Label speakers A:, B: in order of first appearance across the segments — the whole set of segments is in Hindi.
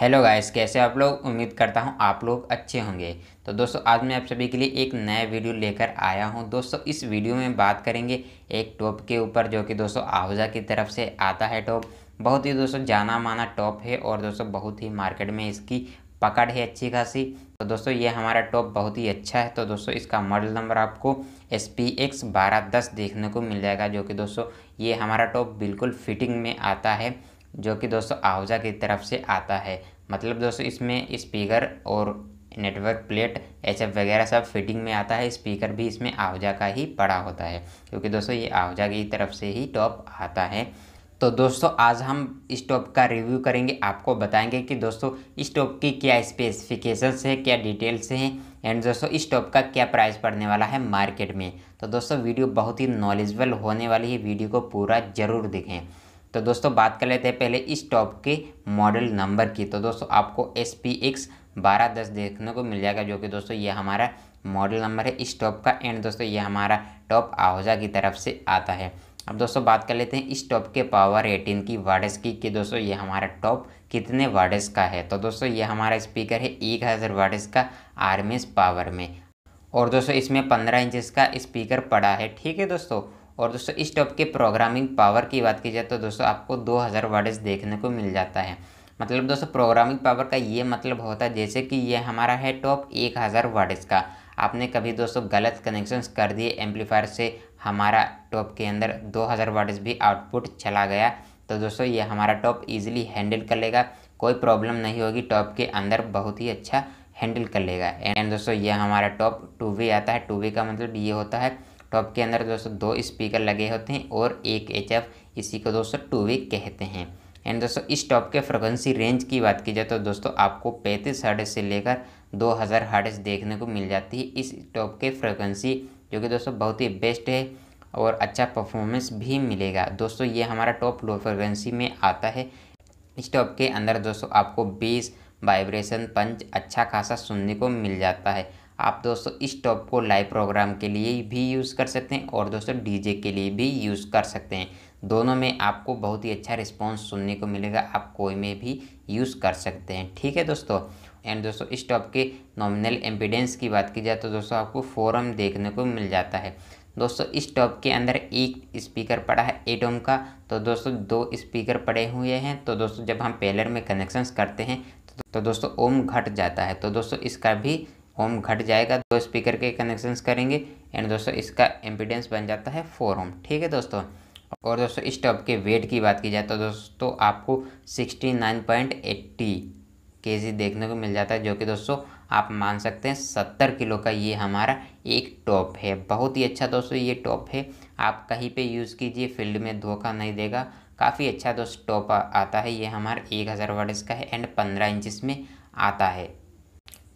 A: हेलो गाइस कैसे आप लोग उम्मीद करता हूँ आप लोग अच्छे होंगे तो दोस्तों आज मैं आप सभी के लिए एक नया वीडियो लेकर आया हूँ दोस्तों इस वीडियो में बात करेंगे एक टॉप के ऊपर जो कि दोस्तों आहूजा की तरफ से आता है टॉप बहुत ही दोस्तों जाना माना टॉप है और दोस्तों बहुत ही मार्केट में इसकी पकड़ है अच्छी खासी तो दोस्तों ये हमारा टॉप बहुत ही अच्छा है तो दोस्तों इसका मॉडल नंबर आपको एस पी एक्स बारह दस देखने को मिल जाएगा जो कि दोस्तों ये हमारा टॉप बिल्कुल फिटिंग में आता है जो कि दोस्तों आहूजा की तरफ से आता है मतलब दोस्तों इसमें स्पीकर और नेटवर्क प्लेट एच वगैरह सब फिटिंग में आता है स्पीकर भी इसमें आहूजा का ही पड़ा होता है क्योंकि दोस्तों ये आहूजा की तरफ से ही टॉप आता है तो दोस्तों आज हम इस टॉप का रिव्यू करेंगे आपको बताएंगे कि दोस्तों इस टॉप की क्या स्पेसिफिकेशंस हैं क्या डिटेल्स हैं एंड दोस्तों इस टॉप का क्या प्राइस पड़ने वाला है मार्केट में तो दोस्तों वीडियो बहुत ही नॉलेजबल होने वाली है वीडियो को पूरा ज़रूर देखें तो दोस्तों बात कर लेते हैं पहले इस टॉप के मॉडल नंबर की तो दोस्तों आपको एस पी एक्स बारह दस देखने को मिल जाएगा जो कि दोस्तों ये हमारा मॉडल नंबर है इस टॉप का एंड दोस्तों ये हमारा टॉप आहोजा की तरफ से आता है अब दोस्तों बात कर लेते हैं इस टॉप के पावर एटीन की वार्डस की कि दोस्तों ये हमारा टॉप कितने वार्डस का है तो दोस्तों ये हमारा स्पीकर है एक हज़ार वार्डस का आर पावर में और दोस्तों इसमें पंद्रह इंचज़ का स्पीकर पड़ा है ठीक है दोस्तों और दोस्तों इस टॉप के प्रोग्रामिंग पावर की बात की जाए तो दोस्तों आपको दो हज़ार वर्ड्स देखने को मिल जाता है मतलब दोस्तों प्रोग्रामिंग पावर का ये मतलब होता है जैसे कि ये हमारा है टॉप एक हज़ार वर्ड्स का आपने कभी दोस्तों गलत कनेक्शंस कर दिए एम्पलीफायर से हमारा टॉप के अंदर दो हज़ार वर्ड्स भी आउटपुट चला गया तो दोस्तों ये हमारा टॉप ईजिली हैंडल कर लेगा कोई प्रॉब्लम नहीं होगी टॉप के अंदर बहुत ही अच्छा हैंडल कर लेगा एंड दोस्तों ये हमारा टॉप टू वे आता है टू वे का मतलब ये होता है टॉप के अंदर दोस्तों दो स्पीकर लगे होते हैं और एक एच इसी को दोस्तों टू वी कहते हैं एंड दोस्तों इस टॉप के फ्रिक्वेंसी रेंज की बात की जाए तो दोस्तों आपको पैंतीस हर्ट्स से लेकर दो हज़ार हर्ट्स देखने को मिल जाती है इस टॉप के फ्रिक्वेंसी जो कि दोस्तों बहुत ही बेस्ट है और अच्छा परफॉर्मेंस भी मिलेगा दोस्तों ये हमारा टॉप लो फ्रिक्वेंसी में आता है इस टॉप के अंदर दोस्तों आपको बीस वाइब्रेशन पंच अच्छा खासा सुनने को मिल जाता है आप दोस्तों इस टॉप को लाइव प्रोग्राम के लिए भी यूज़ कर सकते हैं और दोस्तों डीजे के लिए भी यूज़ कर सकते हैं दोनों में आपको बहुत ही अच्छा रिस्पॉन्स सुनने को मिलेगा आप कोई में भी यूज़ कर सकते हैं ठीक है दोस्तों एंड दोस्तों इस टॉप के नॉमिनल एम्पिडेंस की बात की जाए तो दोस्तों आपको फोरम देखने को मिल जाता है दोस्तों इस टॉप के अंदर एक स्पीकर पड़ा है एट ओम का तो दोस्तों दो स्पीकर पड़े हुए हैं तो दोस्तों जब हम पेलर में कनेक्शंस करते हैं तो दोस्तों ओम घट जाता है तो दोस्तों इसका भी ओम घट जाएगा दो स्पीकर के कनेक्शंस करेंगे एंड दोस्तों इसका एम्पिडेंस बन जाता है फोर ओम ठीक है दोस्तों और दोस्तों इस टॉप के वेट की बात की जाए तो दोस्तों आपको सिक्सटी नाइन पॉइंट एट्टी के जी देखने को मिल जाता है जो कि दोस्तों आप मान सकते हैं सत्तर किलो का ये हमारा एक टॉप है बहुत ही अच्छा दोस्तों ये टॉप है आप कहीं पे यूज़ कीजिए फील्ड में धोखा नहीं देगा काफ़ी अच्छा दोस्त टॉप आता है ये हमारा एक हज़ार वर्ड का है एंड पंद्रह इंचिस में आता है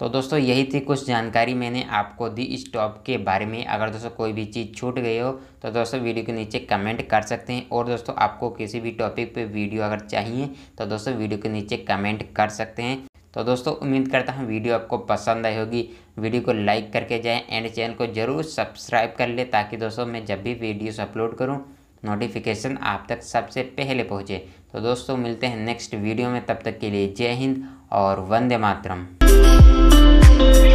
A: तो दोस्तों यही थी कुछ जानकारी मैंने आपको दी इस टॉप के बारे में अगर दोस्तों कोई भी चीज़ छूट गई हो तो दोस्तों वीडियो के नीचे कमेंट कर सकते हैं और दोस्तों आपको किसी भी टॉपिक पे वीडियो अगर चाहिए तो दोस्तों वीडियो के नीचे कमेंट कर सकते हैं तो दोस्तों उम्मीद करता हूँ वीडियो आपको पसंद आई होगी वीडियो को लाइक करके जाएँ एंड चैनल को ज़रूर सब्सक्राइब कर ले ताकि दोस्तों मैं जब भी वीडियोस अपलोड करूँ नोटिफिकेशन आप तक सबसे पहले पहुँचे तो दोस्तों मिलते हैं नेक्स्ट वीडियो में तब तक के लिए जय हिंद और वंदे मातरम Thank you.